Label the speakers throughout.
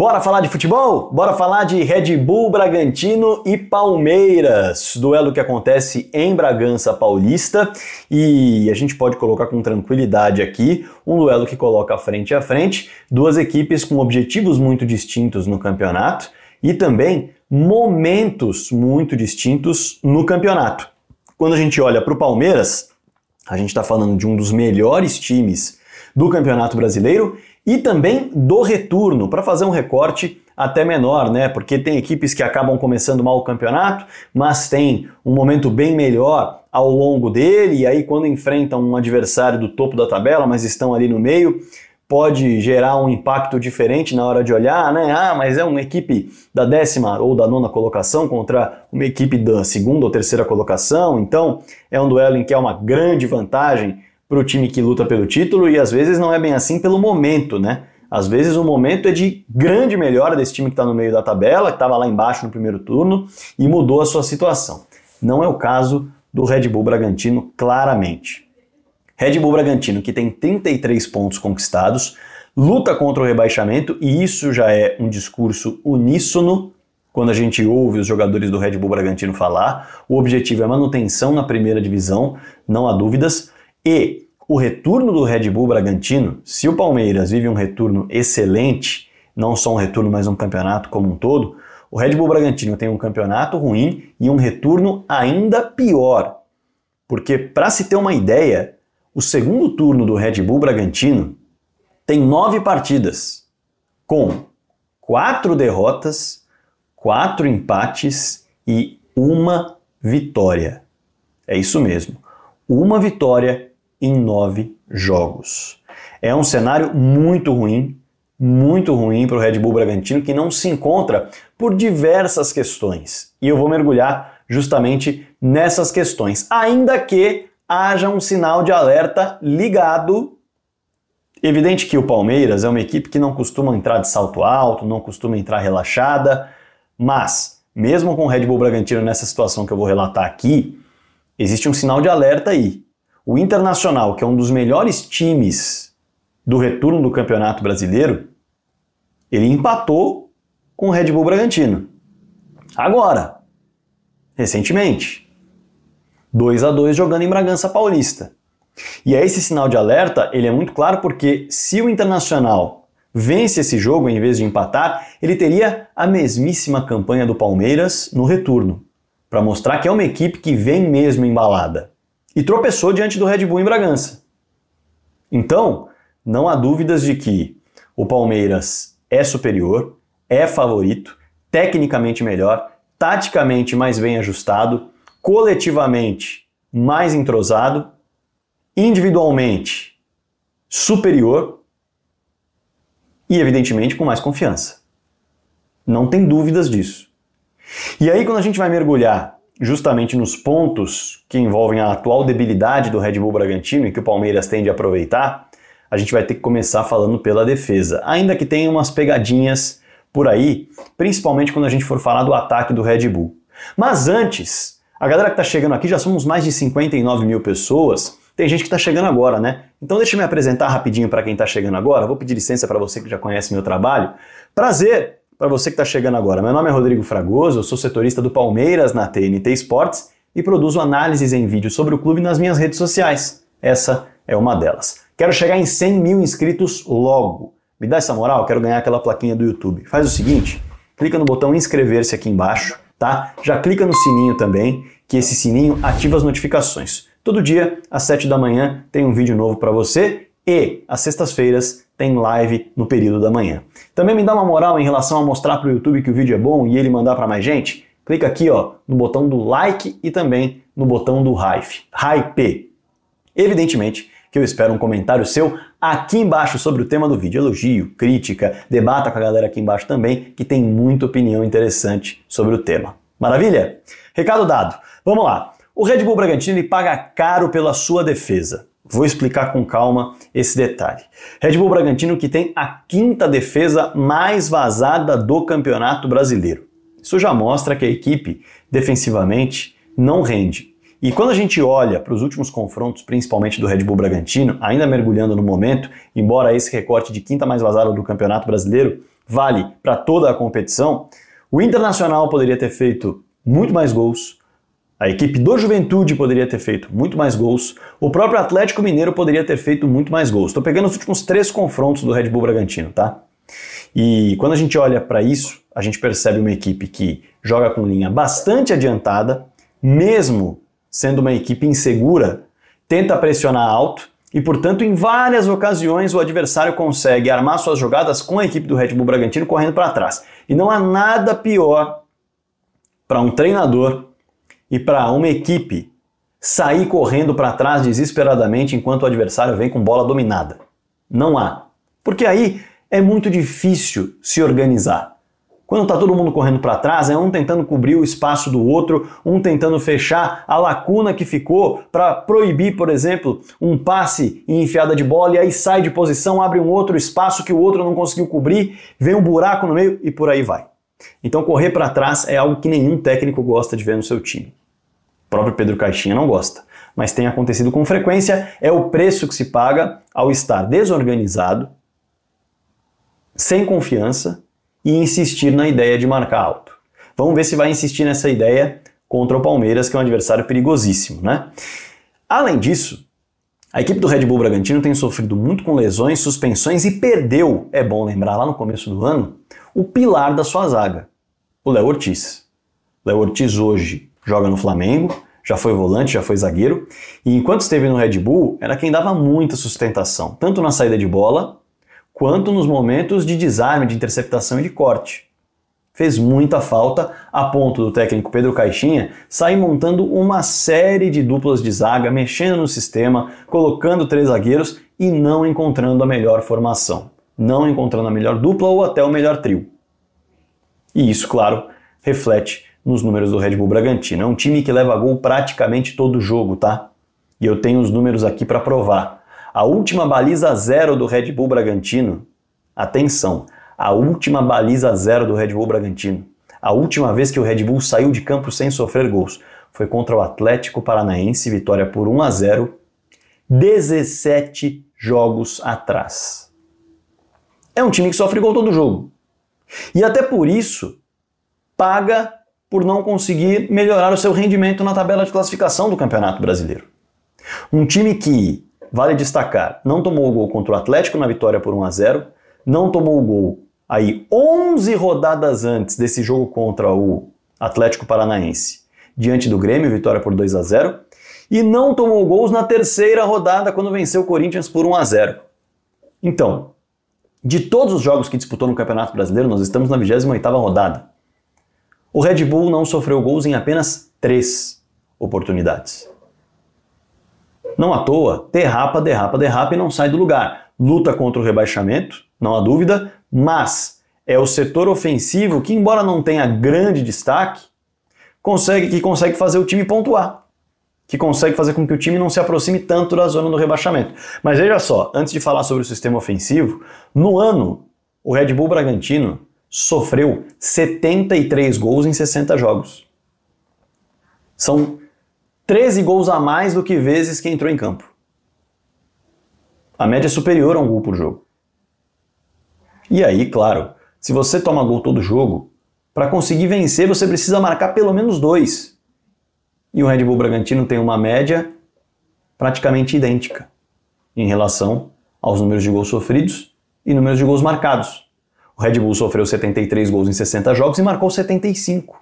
Speaker 1: Bora falar de futebol? Bora falar de Red Bull Bragantino e Palmeiras. Duelo que acontece em Bragança Paulista e a gente pode colocar com tranquilidade aqui um duelo que coloca frente a frente duas equipes com objetivos muito distintos no campeonato e também momentos muito distintos no campeonato. Quando a gente olha para o Palmeiras, a gente está falando de um dos melhores times do Campeonato Brasileiro e também do retorno, para fazer um recorte até menor, né? Porque tem equipes que acabam começando mal o campeonato, mas tem um momento bem melhor ao longo dele, e aí quando enfrentam um adversário do topo da tabela, mas estão ali no meio, pode gerar um impacto diferente na hora de olhar, né? Ah, mas é uma equipe da décima ou da nona colocação contra uma equipe da segunda ou terceira colocação, então é um duelo em que é uma grande vantagem para o time que luta pelo título e às vezes não é bem assim pelo momento, né? Às vezes o momento é de grande melhora desse time que está no meio da tabela, que estava lá embaixo no primeiro turno e mudou a sua situação. Não é o caso do Red Bull Bragantino, claramente. Red Bull Bragantino, que tem 33 pontos conquistados, luta contra o rebaixamento e isso já é um discurso uníssono quando a gente ouve os jogadores do Red Bull Bragantino falar. O objetivo é manutenção na primeira divisão, não há dúvidas. E o retorno do Red Bull Bragantino, se o Palmeiras vive um retorno excelente, não só um retorno, mas um campeonato como um todo, o Red Bull Bragantino tem um campeonato ruim e um retorno ainda pior. Porque, para se ter uma ideia, o segundo turno do Red Bull Bragantino tem nove partidas, com quatro derrotas, quatro empates e uma vitória. É isso mesmo. Uma vitória em nove jogos. É um cenário muito ruim, muito ruim para o Red Bull Bragantino, que não se encontra por diversas questões. E eu vou mergulhar justamente nessas questões, ainda que haja um sinal de alerta ligado. Evidente que o Palmeiras é uma equipe que não costuma entrar de salto alto, não costuma entrar relaxada, mas mesmo com o Red Bull Bragantino nessa situação que eu vou relatar aqui, existe um sinal de alerta aí. O Internacional, que é um dos melhores times do retorno do Campeonato Brasileiro, ele empatou com o Red Bull Bragantino. Agora, recentemente, 2 a 2 jogando em Bragança Paulista. E aí é esse sinal de alerta, ele é muito claro porque se o Internacional vence esse jogo em vez de empatar, ele teria a mesmíssima campanha do Palmeiras no retorno, para mostrar que é uma equipe que vem mesmo embalada e tropeçou diante do Red Bull em Bragança. Então, não há dúvidas de que o Palmeiras é superior, é favorito, tecnicamente melhor, taticamente mais bem ajustado, coletivamente mais entrosado, individualmente superior e, evidentemente, com mais confiança. Não tem dúvidas disso. E aí, quando a gente vai mergulhar justamente nos pontos que envolvem a atual debilidade do Red Bull Bragantino e que o Palmeiras tende a aproveitar, a gente vai ter que começar falando pela defesa. Ainda que tenha umas pegadinhas por aí, principalmente quando a gente for falar do ataque do Red Bull. Mas antes, a galera que está chegando aqui já somos mais de 59 mil pessoas. Tem gente que está chegando agora, né? Então deixa eu me apresentar rapidinho para quem está chegando agora. Vou pedir licença para você que já conhece meu trabalho. Prazer! para você que está chegando agora. Meu nome é Rodrigo Fragoso, eu sou setorista do Palmeiras na TNT Esportes e produzo análises em vídeo sobre o clube nas minhas redes sociais. Essa é uma delas. Quero chegar em 100 mil inscritos logo. Me dá essa moral, quero ganhar aquela plaquinha do YouTube. Faz o seguinte, clica no botão inscrever-se aqui embaixo, tá? Já clica no sininho também, que esse sininho ativa as notificações. Todo dia, às 7 da manhã, tem um vídeo novo para você e às sextas-feiras tem live no período da manhã. Também me dá uma moral em relação a mostrar para o YouTube que o vídeo é bom e ele mandar para mais gente. Clica aqui ó, no botão do like e também no botão do hype. hype. Evidentemente que eu espero um comentário seu aqui embaixo sobre o tema do vídeo. Elogio, crítica, debata com a galera aqui embaixo também, que tem muita opinião interessante sobre o tema. Maravilha? Recado dado. Vamos lá. O Red Bull Bragantino paga caro pela sua defesa. Vou explicar com calma esse detalhe. Red Bull Bragantino que tem a quinta defesa mais vazada do Campeonato Brasileiro. Isso já mostra que a equipe defensivamente não rende. E quando a gente olha para os últimos confrontos, principalmente do Red Bull Bragantino, ainda mergulhando no momento, embora esse recorte de quinta mais vazada do Campeonato Brasileiro vale para toda a competição, o Internacional poderia ter feito muito mais gols, a equipe do Juventude poderia ter feito muito mais gols. O próprio Atlético Mineiro poderia ter feito muito mais gols. Estou pegando os últimos três confrontos do Red Bull Bragantino, tá? E quando a gente olha para isso, a gente percebe uma equipe que joga com linha bastante adiantada, mesmo sendo uma equipe insegura, tenta pressionar alto e, portanto, em várias ocasiões o adversário consegue armar suas jogadas com a equipe do Red Bull Bragantino correndo para trás. E não há nada pior para um treinador e para uma equipe sair correndo para trás desesperadamente enquanto o adversário vem com bola dominada. Não há. Porque aí é muito difícil se organizar. Quando está todo mundo correndo para trás, é um tentando cobrir o espaço do outro, um tentando fechar a lacuna que ficou para proibir, por exemplo, um passe em enfiada de bola, e aí sai de posição, abre um outro espaço que o outro não conseguiu cobrir, vem um buraco no meio e por aí vai. Então correr para trás é algo que nenhum técnico gosta de ver no seu time. O próprio Pedro Caixinha não gosta, mas tem acontecido com frequência, é o preço que se paga ao estar desorganizado, sem confiança e insistir na ideia de marcar alto. Vamos ver se vai insistir nessa ideia contra o Palmeiras, que é um adversário perigosíssimo, né? Além disso, a equipe do Red Bull Bragantino tem sofrido muito com lesões, suspensões e perdeu, é bom lembrar lá no começo do ano, o pilar da sua zaga, o Léo Ortiz. Léo Ortiz hoje joga no Flamengo, já foi volante, já foi zagueiro, e enquanto esteve no Red Bull, era quem dava muita sustentação, tanto na saída de bola, quanto nos momentos de desarme, de interceptação e de corte. Fez muita falta, a ponto do técnico Pedro Caixinha sair montando uma série de duplas de zaga, mexendo no sistema, colocando três zagueiros e não encontrando a melhor formação, não encontrando a melhor dupla ou até o melhor trio. E isso, claro, reflete nos números do Red Bull Bragantino. É um time que leva gol praticamente todo jogo, tá? E eu tenho os números aqui para provar. A última baliza zero do Red Bull Bragantino, atenção, a última baliza zero do Red Bull Bragantino. A última vez que o Red Bull saiu de campo sem sofrer gols foi contra o Atlético Paranaense, vitória por 1 a 0, 17 jogos atrás. É um time que sofre gol todo jogo. E até por isso paga por não conseguir melhorar o seu rendimento na tabela de classificação do Campeonato Brasileiro. Um time que, vale destacar, não tomou o gol contra o Atlético na vitória por 1 a 0, não tomou o gol aí 11 rodadas antes desse jogo contra o Atlético Paranaense, diante do Grêmio, vitória por 2 a 0, e não tomou gols na terceira rodada quando venceu o Corinthians por 1 a 0. Então, de todos os jogos que disputou no Campeonato Brasileiro, nós estamos na 28ª rodada o Red Bull não sofreu gols em apenas três oportunidades. Não à toa, derrapa, derrapa, derrapa e não sai do lugar. Luta contra o rebaixamento, não há dúvida, mas é o setor ofensivo que, embora não tenha grande destaque, consegue que consegue fazer o time pontuar, que consegue fazer com que o time não se aproxime tanto da zona do rebaixamento. Mas veja só, antes de falar sobre o sistema ofensivo, no ano o Red Bull Bragantino sofreu 73 gols em 60 jogos. São 13 gols a mais do que vezes que entrou em campo. A média é superior a um gol por jogo. E aí, claro, se você toma gol todo jogo, para conseguir vencer você precisa marcar pelo menos dois. E o Red Bull Bragantino tem uma média praticamente idêntica em relação aos números de gols sofridos e números de gols marcados. O Red Bull sofreu 73 gols em 60 jogos e marcou 75.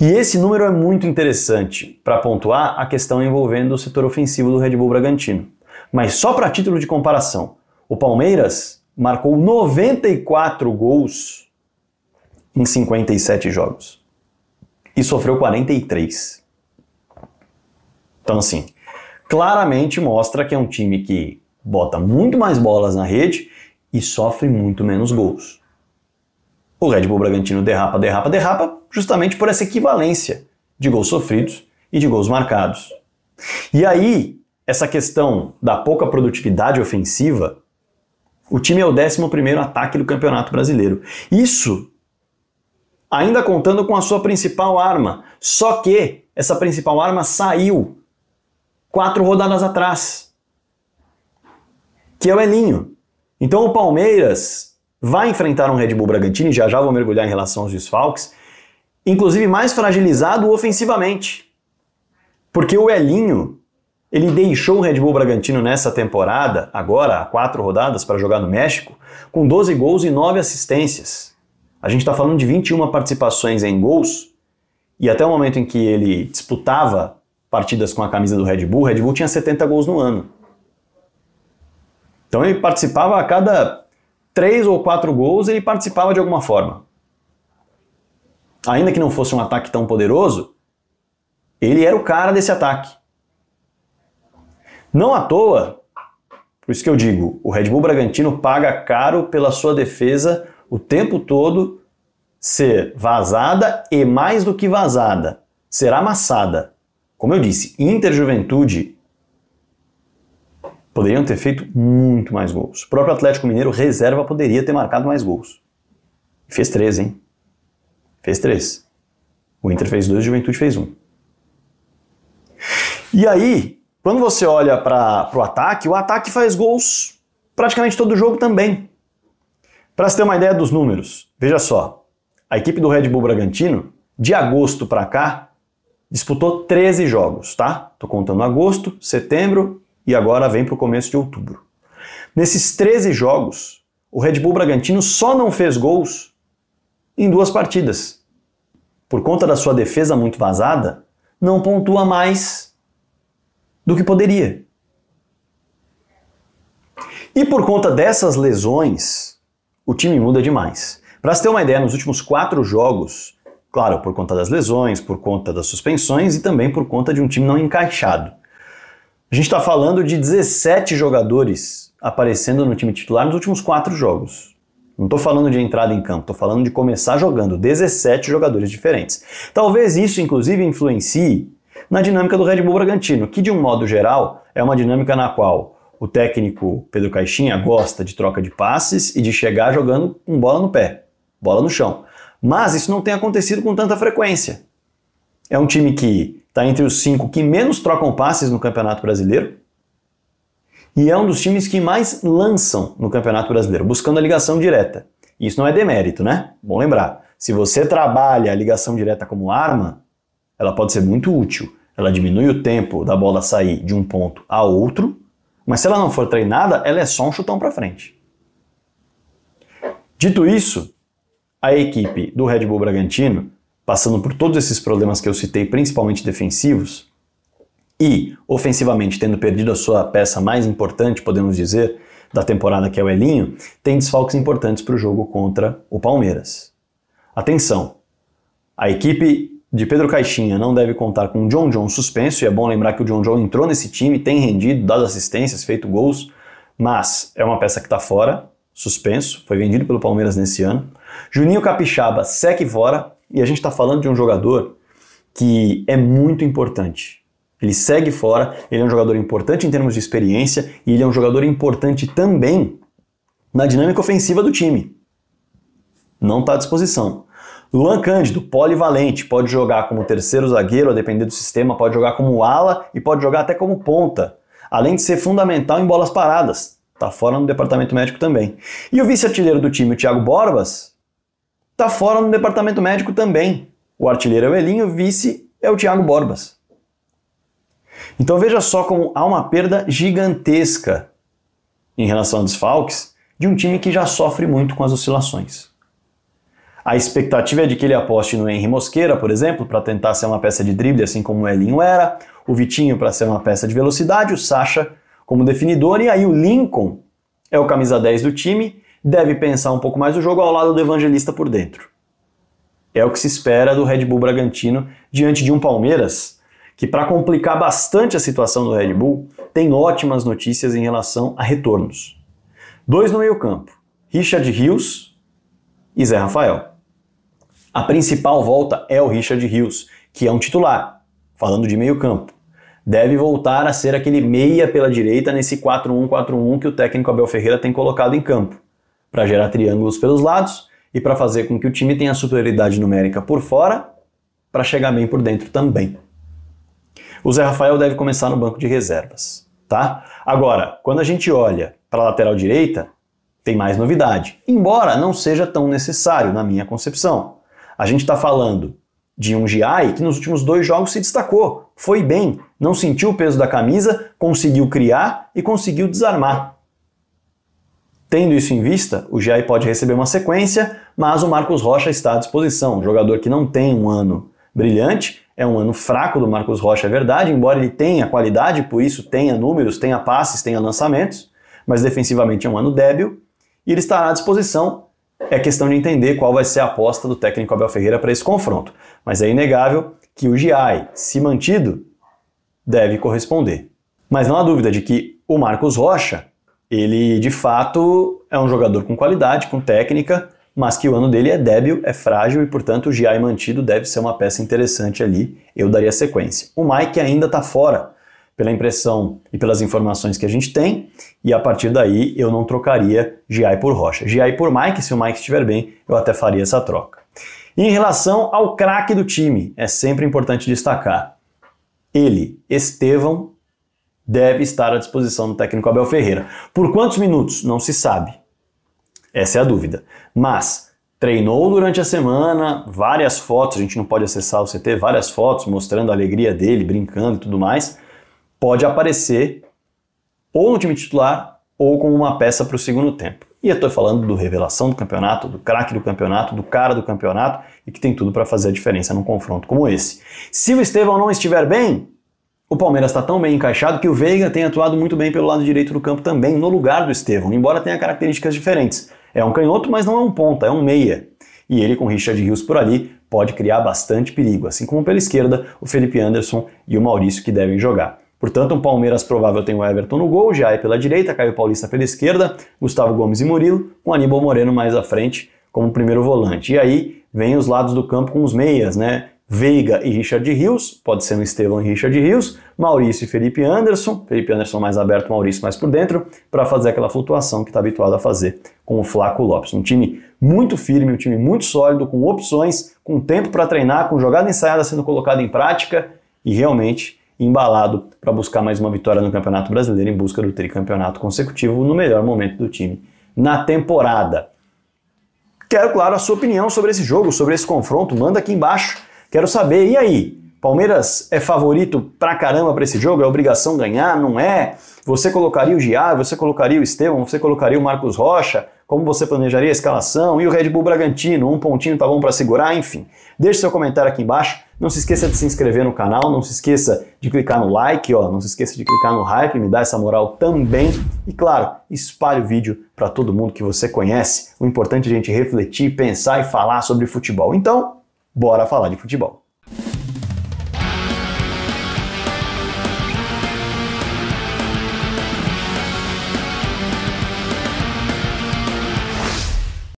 Speaker 1: E esse número é muito interessante para pontuar a questão envolvendo o setor ofensivo do Red Bull Bragantino. Mas só para título de comparação, o Palmeiras marcou 94 gols em 57 jogos e sofreu 43. Então, assim, claramente mostra que é um time que bota muito mais bolas na rede e sofre muito menos gols. O Red Bull Bragantino derrapa, derrapa, derrapa, justamente por essa equivalência de gols sofridos e de gols marcados. E aí, essa questão da pouca produtividade ofensiva, o time é o 11º ataque do Campeonato Brasileiro. Isso ainda contando com a sua principal arma. Só que essa principal arma saiu quatro rodadas atrás, que é o Elinho. Então o Palmeiras vai enfrentar um Red Bull Bragantino, e já já vou mergulhar em relação aos desfalques, inclusive mais fragilizado ofensivamente. Porque o Elinho, ele deixou o Red Bull Bragantino nessa temporada, agora há quatro rodadas para jogar no México, com 12 gols e 9 assistências. A gente está falando de 21 participações em gols, e até o momento em que ele disputava partidas com a camisa do Red Bull, o Red Bull tinha 70 gols no ano. Então ele participava a cada três ou quatro gols, ele participava de alguma forma. Ainda que não fosse um ataque tão poderoso, ele era o cara desse ataque. Não à toa, por isso que eu digo, o Red Bull Bragantino paga caro pela sua defesa o tempo todo ser vazada e mais do que vazada, ser amassada. Como eu disse, Inter Juventude Poderiam ter feito muito mais gols. O próprio Atlético Mineiro, reserva, poderia ter marcado mais gols. Fez três, hein? Fez três. O Inter fez dois, o Juventude fez um. E aí, quando você olha para o ataque, o ataque faz gols praticamente todo jogo também. Para você ter uma ideia dos números, veja só. A equipe do Red Bull Bragantino, de agosto para cá, disputou 13 jogos, tá? Tô contando agosto, setembro, e agora vem para o começo de outubro. Nesses 13 jogos, o Red Bull Bragantino só não fez gols em duas partidas. Por conta da sua defesa muito vazada, não pontua mais do que poderia. E por conta dessas lesões, o time muda demais. Para se ter uma ideia, nos últimos quatro jogos, claro, por conta das lesões, por conta das suspensões e também por conta de um time não encaixado. A gente está falando de 17 jogadores aparecendo no time titular nos últimos quatro jogos. Não estou falando de entrada em campo, estou falando de começar jogando 17 jogadores diferentes. Talvez isso, inclusive, influencie na dinâmica do Red Bull Bragantino, que, de um modo geral, é uma dinâmica na qual o técnico Pedro Caixinha gosta de troca de passes e de chegar jogando com bola no pé, bola no chão. Mas isso não tem acontecido com tanta frequência. É um time que está entre os cinco que menos trocam passes no Campeonato Brasileiro e é um dos times que mais lançam no Campeonato Brasileiro, buscando a ligação direta. Isso não é demérito, né? Bom lembrar. Se você trabalha a ligação direta como arma, ela pode ser muito útil. Ela diminui o tempo da bola sair de um ponto a outro, mas se ela não for treinada, ela é só um chutão para frente. Dito isso, a equipe do Red Bull Bragantino passando por todos esses problemas que eu citei, principalmente defensivos, e ofensivamente tendo perdido a sua peça mais importante, podemos dizer, da temporada que é o Elinho, tem desfalques importantes para o jogo contra o Palmeiras. Atenção! A equipe de Pedro Caixinha não deve contar com o John John suspenso, e é bom lembrar que o John John entrou nesse time, tem rendido, dado assistências, feito gols, mas é uma peça que está fora, suspenso, foi vendido pelo Palmeiras nesse ano. Juninho Capixaba segue fora, e a gente está falando de um jogador que é muito importante. Ele segue fora, ele é um jogador importante em termos de experiência e ele é um jogador importante também na dinâmica ofensiva do time. Não está à disposição. Luan Cândido, polivalente, pode jogar como terceiro zagueiro, a depender do sistema, pode jogar como ala e pode jogar até como ponta, além de ser fundamental em bolas paradas. Está fora no departamento médico também. E o vice-artilheiro do time, o Thiago Borbas, está fora no departamento médico também. O artilheiro é o Elinho, o vice é o Thiago Borbas. Então veja só como há uma perda gigantesca em relação a desfalques de um time que já sofre muito com as oscilações. A expectativa é de que ele aposte no Henry Mosqueira, por exemplo, para tentar ser uma peça de drible, assim como o Elinho era, o Vitinho para ser uma peça de velocidade, o Sacha como definidor, e aí o Lincoln é o camisa 10 do time deve pensar um pouco mais o jogo ao lado do evangelista por dentro. É o que se espera do Red Bull Bragantino diante de um Palmeiras que, para complicar bastante a situação do Red Bull, tem ótimas notícias em relação a retornos. Dois no meio-campo: Richard Rios e Zé Rafael. A principal volta é o Richard Rios, que é um titular, falando de meio-campo. Deve voltar a ser aquele meia pela direita nesse 4-1-4-1 que o técnico Abel Ferreira tem colocado em campo para gerar triângulos pelos lados e para fazer com que o time tenha superioridade numérica por fora para chegar bem por dentro também. O Zé Rafael deve começar no banco de reservas, tá? Agora, quando a gente olha para a lateral direita, tem mais novidade, embora não seja tão necessário na minha concepção. A gente está falando de um GI que nos últimos dois jogos se destacou, foi bem, não sentiu o peso da camisa, conseguiu criar e conseguiu desarmar. Tendo isso em vista, o GI pode receber uma sequência, mas o Marcos Rocha está à disposição, um jogador que não tem um ano brilhante, é um ano fraco do Marcos Rocha, é verdade, embora ele tenha qualidade, por isso tenha números, tenha passes, tenha lançamentos, mas defensivamente é um ano débil, e ele estará à disposição. É questão de entender qual vai ser a aposta do técnico Abel Ferreira para esse confronto, mas é inegável que o GI, se mantido, deve corresponder. Mas não há dúvida de que o Marcos Rocha ele, de fato, é um jogador com qualidade, com técnica, mas que o ano dele é débil, é frágil e, portanto, o GI mantido deve ser uma peça interessante ali. Eu daria sequência. O Mike ainda está fora, pela impressão e pelas informações que a gente tem, e a partir daí eu não trocaria GI por Rocha. GI por Mike, se o Mike estiver bem, eu até faria essa troca. E em relação ao craque do time, é sempre importante destacar. Ele, Estevão deve estar à disposição do técnico Abel Ferreira. Por quantos minutos? Não se sabe. Essa é a dúvida. Mas treinou durante a semana, várias fotos, a gente não pode acessar o CT, várias fotos mostrando a alegria dele, brincando e tudo mais. Pode aparecer ou no time titular ou como uma peça para o segundo tempo. E eu estou falando do revelação do campeonato, do craque do campeonato, do cara do campeonato e que tem tudo para fazer a diferença num confronto como esse. Se o Estevão não estiver bem, o Palmeiras está tão bem encaixado que o Veiga tem atuado muito bem pelo lado direito do campo também, no lugar do Estevão, embora tenha características diferentes. É um canhoto, mas não é um ponta, é um meia. E ele, com Richard Rios por ali, pode criar bastante perigo, assim como pela esquerda, o Felipe Anderson e o Maurício que devem jogar. Portanto, um Palmeiras provável tem o Everton no gol, Jair pela direita, Caio Paulista pela esquerda, Gustavo Gomes e Murilo, com Aníbal Moreno mais à frente como primeiro volante. E aí vem os lados do campo com os meias, né? Veiga e Richard Rios, pode ser no Estevam e Richard Rios, Maurício e Felipe Anderson, Felipe Anderson mais aberto, Maurício mais por dentro, para fazer aquela flutuação que está habituado a fazer com o Flaco Lopes. Um time muito firme, um time muito sólido, com opções, com tempo para treinar, com jogada ensaiada sendo colocada em prática e realmente embalado para buscar mais uma vitória no Campeonato Brasileiro em busca do tricampeonato consecutivo no melhor momento do time na temporada. Quero, claro, a sua opinião sobre esse jogo, sobre esse confronto. Manda aqui embaixo Quero saber, e aí? Palmeiras é favorito pra caramba pra esse jogo? É obrigação ganhar? Não é? Você colocaria o Giar? Você colocaria o Estevam Você colocaria o Marcos Rocha? Como você planejaria a escalação? E o Red Bull Bragantino? Um pontinho tá bom para segurar? Enfim, deixe seu comentário aqui embaixo. Não se esqueça de se inscrever no canal, não se esqueça de clicar no like, ó, não se esqueça de clicar no hype, me dá essa moral também. E claro, espalhe o vídeo para todo mundo que você conhece. O importante é a gente refletir, pensar e falar sobre futebol. Então, bora falar de futebol.